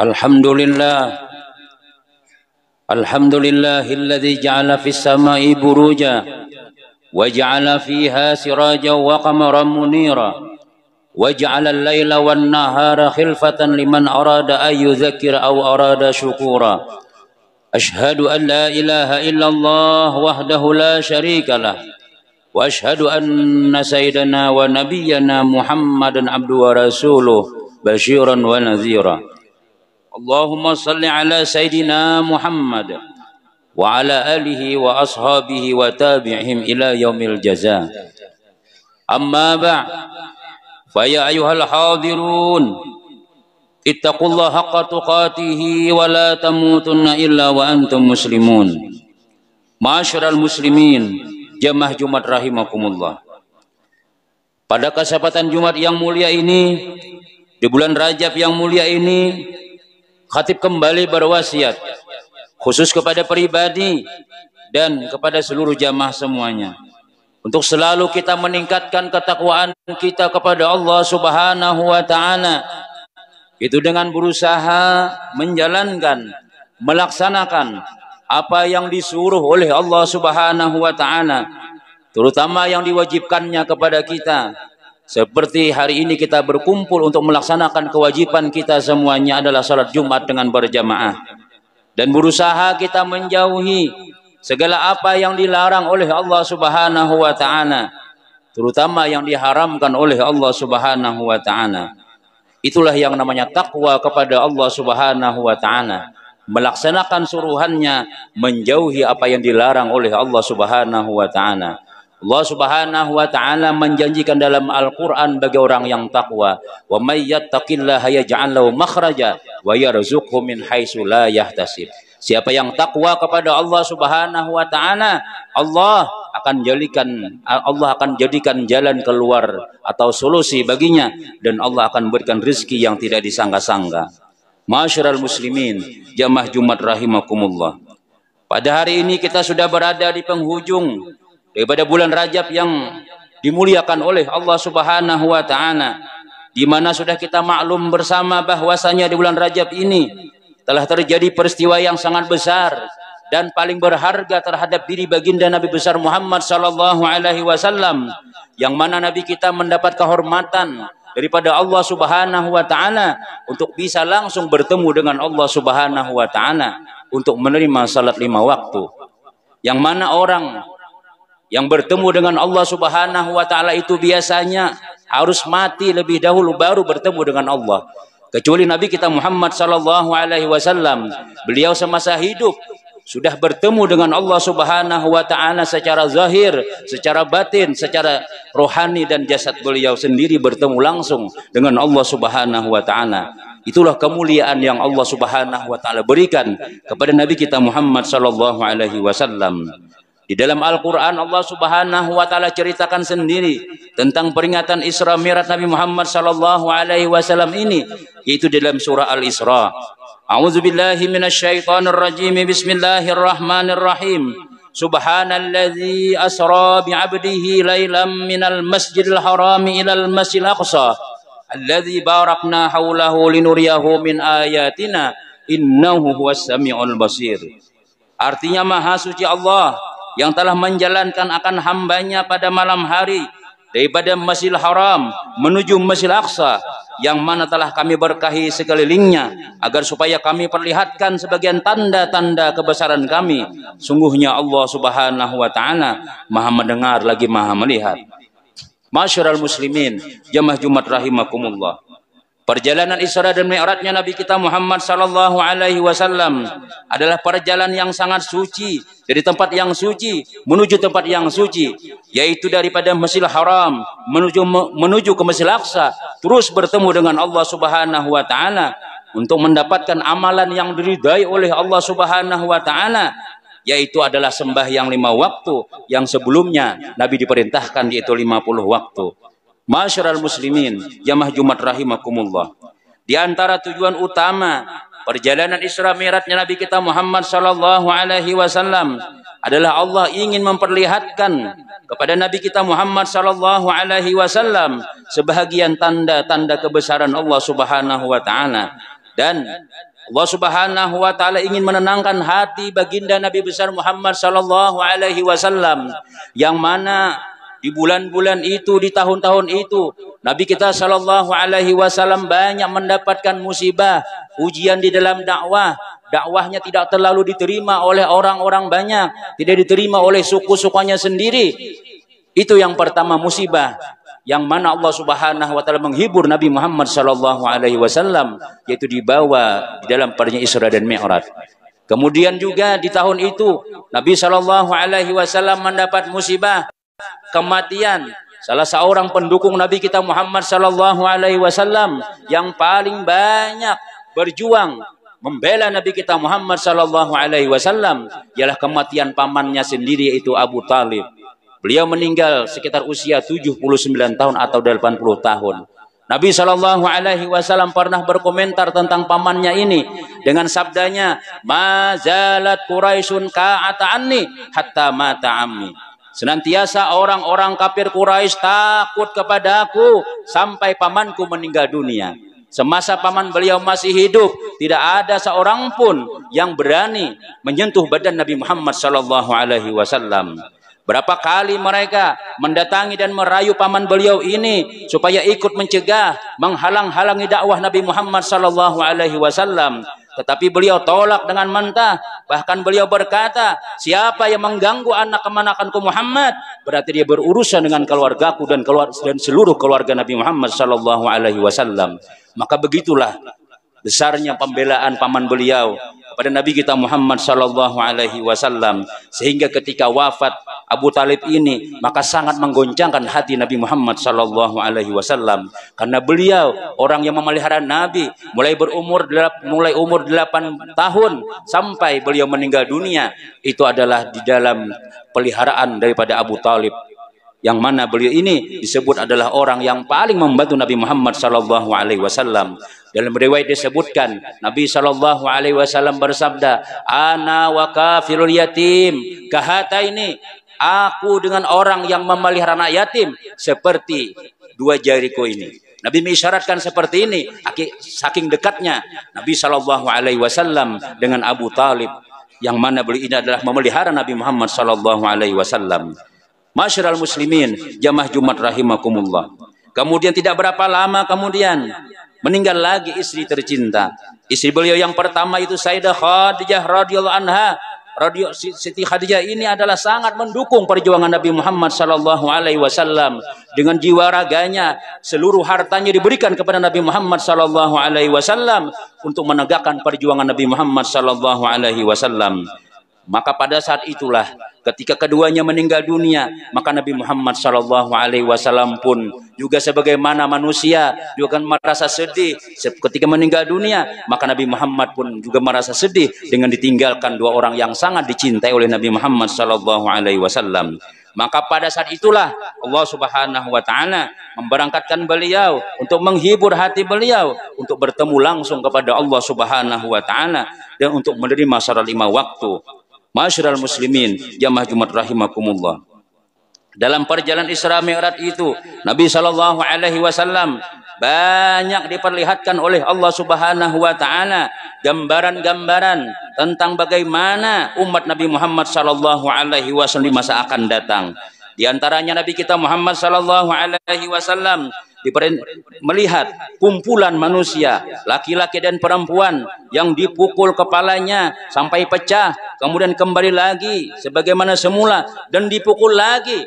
الحمد لله الحمد لله الذي جعل في السماء بروجا وجعل فيها سراجا وقمرا منيرا وجعل الليل والنهار خلفة لمن أراد أن يذكر أو أراد شكورا أشهد أن لا إله إلا الله وحده لا شريك له واشهد ان سيدنا ونبينا محمدا عبده ورسوله بشيرا ونذيرا اللهم صل على سيدنا محمد وعلى اله واصحابه وتابعهم الى يوم الجزاء اما بعد فيا ايها الحاضرون اتقوا الله حق تقاته ولا تموتن الا وانتم مسلمون معاشر المسلمين jemaah Jumat rahimakumullah. Pada kesempatan Jumat yang mulia ini, di bulan Rajab yang mulia ini, khatib kembali berwasiat khusus kepada pribadi dan kepada seluruh jamaah semuanya untuk selalu kita meningkatkan ketakwaan kita kepada Allah Subhanahu wa taala itu dengan berusaha menjalankan melaksanakan apa yang disuruh oleh Allah Subhanahu wa taala terutama yang diwajibkannya kepada kita seperti hari ini kita berkumpul untuk melaksanakan kewajiban kita semuanya adalah salat Jumat dengan berjamaah dan berusaha kita menjauhi segala apa yang dilarang oleh Allah Subhanahu wa taala terutama yang diharamkan oleh Allah Subhanahu wa taala itulah yang namanya takwa kepada Allah Subhanahu wa taala melaksanakan suruhannya, menjauhi apa yang dilarang oleh Allah Subhanahu wa taala. Allah Subhanahu wa taala menjanjikan dalam Al-Qur'an bagi orang yang taqwa, "Wa may yattaqillaha yaj'al lahu makhraja wa yarzuqhu min haitsu la Siapa yang takwa kepada Allah Subhanahu wa taala, Allah akan jadikan Allah akan jadikan jalan keluar atau solusi baginya dan Allah akan berikan rezeki yang tidak disangka-sangka. Masyarul muslimin, jamaah Jumat rahimakumullah. Pada hari ini kita sudah berada di penghujung daripada bulan Rajab yang dimuliakan oleh Allah Subhanahu wa taala. Di mana sudah kita maklum bersama bahwasanya di bulan Rajab ini telah terjadi peristiwa yang sangat besar dan paling berharga terhadap diri baginda Nabi besar Muhammad sallallahu alaihi wasallam yang mana nabi kita mendapat kehormatan daripada Allah Subhanahu wa taala untuk bisa langsung bertemu dengan Allah Subhanahu wa taala untuk menerima salat lima waktu. Yang mana orang yang bertemu dengan Allah Subhanahu wa taala itu biasanya harus mati lebih dahulu baru bertemu dengan Allah. Kecuali Nabi kita Muhammad sallallahu alaihi wasallam, beliau semasa hidup sudah bertemu dengan Allah Subhanahu wa taala secara zahir, secara batin, secara rohani dan jasad beliau sendiri bertemu langsung dengan Allah Subhanahu wa taala. Itulah kemuliaan yang Allah Subhanahu wa taala berikan kepada nabi kita Muhammad sallallahu alaihi wasallam. Di dalam Al-Quran Allah subhanahu wa ta'ala ceritakan sendiri tentang peringatan Isra Miraj Nabi Muhammad sallallahu alaihi wasallam ini. Yaitu dalam surah Al-Isra. A'udzu billahi minasyaitonir rajim. Bismillahirrahmanirrahim. Subhanalladzi asra bi 'abdihi lailam minal masjidil haram ilal masjidil aqsa alladzi barakna haulahu linuriyahu min ayatina innahu huwas samiul basir. Artinya Maha Suci Allah yang telah menjalankan akan hambanya pada malam hari daripada Masjidil Haram menuju Masjidil Aqsa yang mana telah kami berkahi sekelilingnya agar supaya kami perlihatkan sebagian tanda-tanda kebesaran kami sungguhnya Allah Subhanahu wa taala Maha mendengar lagi Maha melihat Masyarul muslimin jemaah Jumat rahimakumullah Perjalanan Isra dan Mi'rajnya Nabi kita Muhammad sallallahu alaihi wasallam adalah perjalanan yang sangat suci dari tempat yang suci menuju tempat yang suci yaitu daripada Masjidil Haram menuju menuju ke Masjidil Aqsa terus bertemu dengan Allah Subhanahu wa taala untuk mendapatkan amalan yang diridai oleh Allah Subhanahu wa taala yaitu adalah sembah yang lima waktu yang sebelumnya Nabi diperintahkan yaitu puluh waktu. Masyarul muslimin, jamaah Jumat rahimakumullah. Di antara tujuan utama perjalanan Isra Mi'rajnya Nabi kita Muhammad sallallahu alaihi wasallam adalah Allah ingin memperlihatkan kepada Nabi kita Muhammad sallallahu alaihi wasallam sebahagian tanda-tanda kebesaran Allah Subhanahu wa taala dan Allah Subhanahu wa taala ingin menenangkan hati baginda Nabi besar Muhammad sallallahu alaihi wasallam yang mana di bulan-bulan itu, di tahun-tahun itu. Nabi kita Shallallahu Alaihi Wasallam banyak mendapatkan musibah, ujian di dalam dakwah. Dakwahnya tidak terlalu diterima oleh orang-orang banyak, tidak diterima oleh suku-sukunya sendiri. Itu yang pertama musibah yang mana Allah Subhanahu wa taala menghibur Nabi Muhammad sallallahu alaihi wasallam yaitu dibawa di dalam perjalanan Isra dan Mi'raj. Kemudian juga di tahun itu Nabi sallallahu alaihi wasallam mendapat musibah kematian salah seorang pendukung Nabi kita Muhammad Shallallahu alaihi wasallam yang paling banyak berjuang membela Nabi kita Muhammad Shallallahu alaihi wasallam ialah kematian pamannya sendiri yaitu Abu Talib. Beliau meninggal sekitar usia 79 tahun atau 80 tahun. Nabi Shallallahu Alaihi Wasallam pernah berkomentar tentang pamannya ini dengan sabdanya, "Mazalat Quraisyun ka'ata'anni hatta mata ammi." Senantiasa orang-orang kafir Quraisy takut kepadaku sampai pamanku meninggal dunia. Semasa paman beliau masih hidup, tidak ada seorang pun yang berani menyentuh badan Nabi Muhammad sallallahu alaihi wasallam. Berapa kali mereka mendatangi dan merayu paman beliau ini supaya ikut mencegah, menghalang-halangi dakwah Nabi Muhammad sallallahu alaihi wasallam. Tetapi beliau tolak dengan mentah. Bahkan beliau berkata, siapa yang mengganggu anak kemanakanku Muhammad, berarti dia berurusan dengan keluargaku dan keluar dan seluruh keluarga Nabi Muhammad Shallallahu Alaihi Wasallam. Maka begitulah besarnya pembelaan paman beliau pada Nabi kita Muhammad Shallallahu Alaihi Wasallam sehingga ketika wafat Abu Talib ini maka sangat menggoncangkan hati Nabi Muhammad Shallallahu Alaihi Wasallam karena beliau orang yang memelihara Nabi mulai berumur mulai umur 8 tahun sampai beliau meninggal dunia itu adalah di dalam peliharaan daripada Abu Talib yang mana beliau ini disebut adalah orang yang paling membantu Nabi Muhammad sallallahu alaihi wasallam. Dalam riwayat disebutkan Nabi sallallahu alaihi wasallam bersabda, "Ana wa kafirul yatim kahata ini aku dengan orang yang memelihara anak yatim seperti dua jariku ini." Nabi mengisyaratkan seperti ini saking dekatnya Nabi sallallahu alaihi wasallam dengan Abu Talib yang mana beliau ini adalah memelihara Nabi Muhammad sallallahu alaihi wasallam. Masyiral muslimin, Jamah Jumat rahimakumullah. Kemudian tidak berapa lama kemudian meninggal lagi istri tercinta. Istri beliau yang pertama itu Sayyidah Khadijah radhiyallahu anha. Radio Siti Khadijah ini adalah sangat mendukung perjuangan Nabi Muhammad sallallahu alaihi wasallam dengan jiwa raganya, seluruh hartanya diberikan kepada Nabi Muhammad sallallahu alaihi wasallam untuk menegakkan perjuangan Nabi Muhammad sallallahu alaihi wasallam. Maka pada saat itulah Ketika keduanya meninggal dunia, maka Nabi Muhammad Shallallahu Alaihi Wasallam pun juga sebagaimana manusia juga kan merasa sedih ketika meninggal dunia, maka Nabi Muhammad pun juga merasa sedih dengan ditinggalkan dua orang yang sangat dicintai oleh Nabi Muhammad Shallallahu Alaihi Wasallam. Maka pada saat itulah Allah Subhanahu wa taala memberangkatkan beliau untuk menghibur hati beliau untuk bertemu langsung kepada Allah Subhanahu wa taala dan untuk menerima syarat lima waktu. Masyiral muslimin, jamaah Jumat rahimakumullah. Dalam perjalanan Isra Mi'raj itu, Nabi sallallahu alaihi wasallam banyak diperlihatkan oleh Allah Subhanahu wa taala gambaran-gambaran tentang bagaimana umat Nabi Muhammad sallallahu alaihi wasallam di masa akan datang. Di antaranya Nabi kita Muhammad sallallahu alaihi wasallam melihat kumpulan manusia, laki-laki dan perempuan yang dipukul kepalanya sampai pecah, kemudian kembali lagi sebagaimana semula dan dipukul lagi.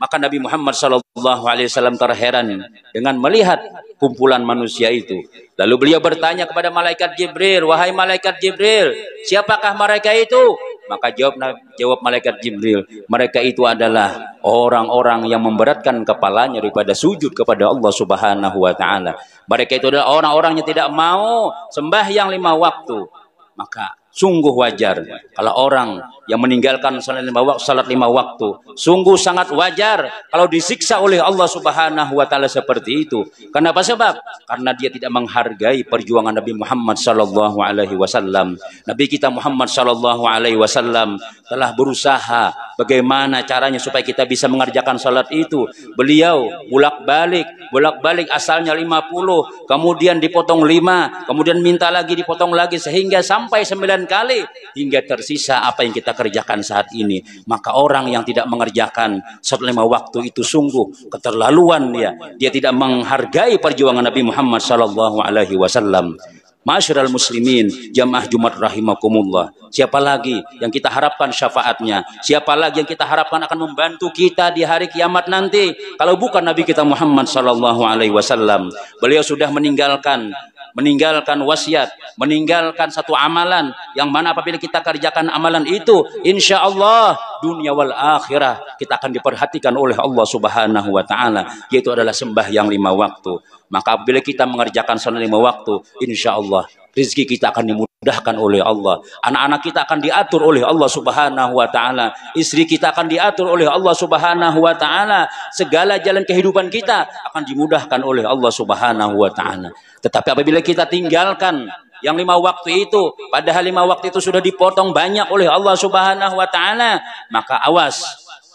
Maka Nabi Muhammad saw terheran dengan melihat kumpulan manusia itu. Lalu beliau bertanya kepada malaikat Jibril, wahai malaikat Jibril, siapakah mereka itu? Maka jawab jawab malaikat Jibril, mereka itu adalah orang-orang yang memberatkan kepalanya daripada sujud kepada Allah Subhanahu wa taala. Mereka itu adalah orang-orang yang tidak mau sembahyang lima waktu. Maka sungguh wajar kalau orang yang meninggalkan salat lima waktu, salat lima waktu sungguh sangat wajar kalau disiksa oleh Allah Subhanahu wa taala seperti itu. Kenapa sebab? Karena dia tidak menghargai perjuangan Nabi Muhammad sallallahu alaihi wasallam. Nabi kita Muhammad sallallahu alaihi wasallam telah berusaha bagaimana caranya supaya kita bisa mengerjakan salat itu. Beliau bolak-balik, bolak-balik asalnya 50, kemudian dipotong 5, kemudian minta lagi dipotong lagi sehingga sampai 9 kali hingga tersisa apa yang kita kerjakan saat ini. Maka orang yang tidak mengerjakan selama waktu itu sungguh keterlaluan dia. Dia tidak menghargai perjuangan Nabi Muhammad Shallallahu Alaihi Wasallam. Masyarakat muslimin, jamaah Jumat rahimakumullah. Siapa lagi yang kita harapkan syafaatnya? Siapa lagi yang kita harapkan akan membantu kita di hari kiamat nanti? Kalau bukan Nabi kita Muhammad sallallahu alaihi wasallam. Beliau sudah meninggalkan meninggalkan wasiat, meninggalkan satu amalan yang mana apabila kita kerjakan amalan itu, insya Allah dunia wal akhirah kita akan diperhatikan oleh Allah Subhanahu wa taala, yaitu adalah sembahyang lima waktu. Maka apabila kita mengerjakan sunnah lima waktu, insya Allah rizki kita akan dimudahkan oleh Allah. Anak-anak kita akan diatur oleh Allah Subhanahu wa taala. Istri kita akan diatur oleh Allah Subhanahu wa taala. Segala jalan kehidupan kita akan dimudahkan oleh Allah Subhanahu wa taala. Tetapi apabila kita tinggalkan yang lima waktu itu, padahal lima waktu itu sudah dipotong banyak oleh Allah Subhanahu wa taala, maka awas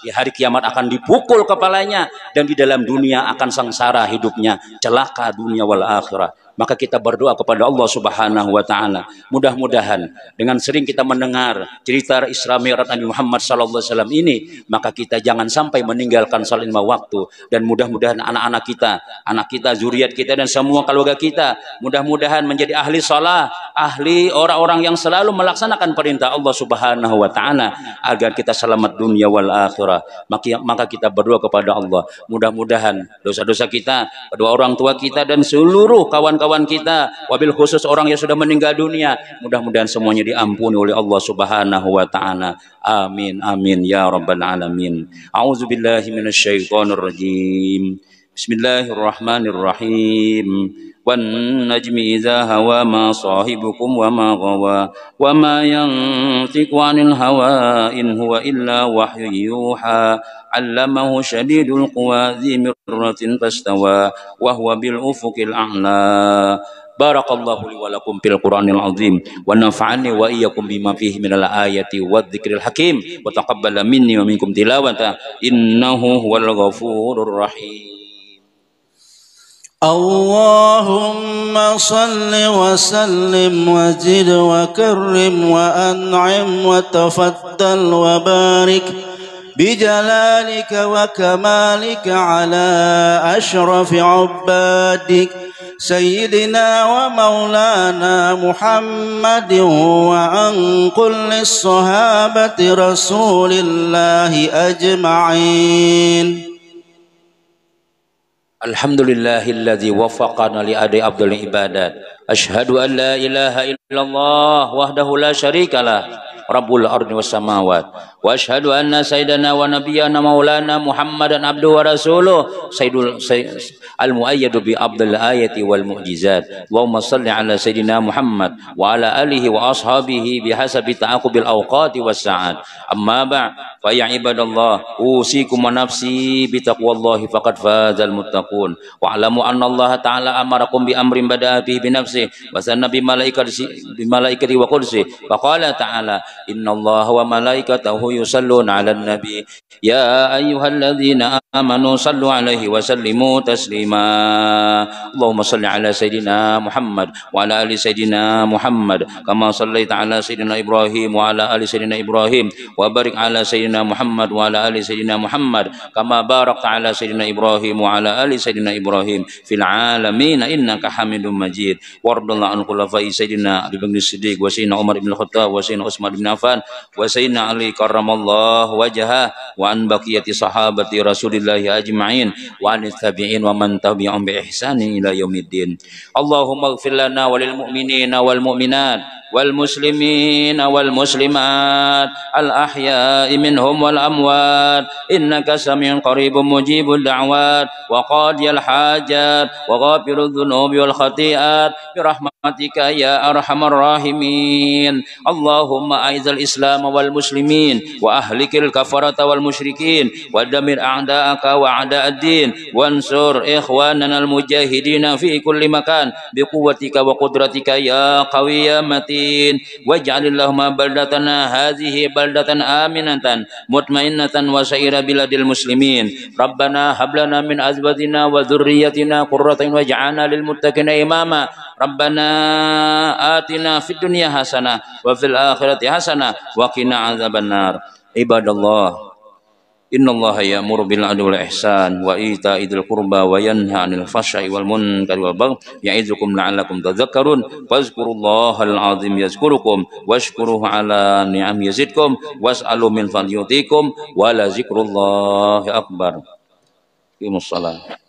di hari kiamat akan dipukul kepalanya dan di dalam dunia akan sengsara hidupnya, celaka dunia wal akhirah maka kita berdoa kepada Allah Subhanahu wa taala. Mudah-mudahan dengan sering kita mendengar cerita Isra Mi'raj Nabi Muhammad sallallahu alaihi wasallam ini, maka kita jangan sampai meninggalkan salat lima waktu dan mudah-mudahan anak-anak kita, anak kita, zuriat kita dan semua keluarga kita mudah-mudahan menjadi ahli salat, ahli orang-orang yang selalu melaksanakan perintah Allah Subhanahu wa taala agar kita selamat dunia wal akhirah. Maka maka kita berdoa kepada Allah. Mudah-mudahan dosa-dosa kita, kedua orang tua kita dan seluruh kawan-kawan kawan kita, wabil khusus orang yang sudah meninggal dunia. Mudah-mudahan semuanya diampuni oleh Allah Subhanahu wa taala. Amin amin ya rabbal alamin. A'udzubillahi minasyaitonirrajim. Bismillahirrahmanirrahim. والنجم إذا هوى ما صاحبكم وما غوى وما ينطق عن الهوى إن هو إلا وحي يوحى علمه شديد القوى ذي مرة فاستوى وهو بالأفق الأعلى بارك الله لي ولكم في القرآن العظيم ونفعني وإياكم بما فيه من الآية والذكر الحكيم وتقبل مني ومنكم تلاوته إنه هو الغفور الرحيم اللهم صل وسلم وزد وكرم وأنعم وتفضل وبارك بجلالك وكمالك على أشرف عبادك سيدنا ومولانا محمد وعن كل الصحابة رسول الله أجمعين الحمد لله الذي وفقنا لأداء أفضل العبادات أشهد أن لا إله إلا الله وحده لا شريك له رب الأرض والسماوات وأشهد أن سيدنا ونبينا مولانا محمدا عبده ورسوله سيد المؤيد بأبد الآية والمعجزات اللهم صل على سيدنا محمد وعلى آله وأصحابه بحسب تعاقب الأوقات والساعات أما بعد فيا عباد الله أوصيكم ونفسي بتقوى الله فقد فاز المتقون واعلموا أن الله تعالى أمركم بأمر بدأ به بنفسه وسن بملائكته وقدسه فقال تعالى إن الله وملائكته يصلون على النبي يا أيها الذين آمنوا صلوا عليه وسلموا تسليما اللهم صل على سيدنا محمد وعلى آل سيدنا محمد كما صليت على سيدنا إبراهيم وعلى آل سيدنا إبراهيم وبارك على سيدنا محمد وعلى آل سيدنا محمد كما باركت على سيدنا إبراهيم وعلى آل سيدنا إبراهيم في العالمين إنك حميد مجيد وارض الله عن خلفاء سيدنا أبي بكر الصديق وسيدنا عمر بن الخطاب وسيدنا عثمان بن عفان Affan wa Sayyidina Ali karramallahu wajha wa an baqiyati sahabati Rasulillah ajma'in wa an tabi'in wa man tabi'um bi ihsani ila yaumiddin Allahumma ighfir lana wa lil mu'minina wal mu'minat wal muslimin wal muslimat al ahya minhum wal amwat innaka samiun qaribun mujibul da'wat wa qadiyal hajat wa bi rahmatika ya arhamar rahimin allahumma aizal islam wal muslimin wa ahlikil kafarata wal musyrikin wa damir a'daaka wa a'daa ad-din wansur ikhwanana al mujahidin fi kulli makan bi quwwatika wa qudratika ya qawiyyan mati الصالحين واجعل اللهم بلدتنا هذه بلدة آمنة مطمئنة وسائر بلاد المسلمين ربنا هب لنا من أزواجنا وذريتنا قرة واجعلنا للمتقين إماما ربنا آتنا في الدنيا حسنة وفي الآخرة حسنة وقنا عذاب النار عباد الله إن الله يأمر بالعدل والإحسان وإيتاء ذي القربى وينهى عن الفحشاء والمنكر والبغي يعظكم لعلكم تذكرون فاذكروا الله العظيم يذكركم واشكروه على نعم يزدكم واسألوا من فضله يؤتيكم ولذكر الله أكبر يقيموا الصلاة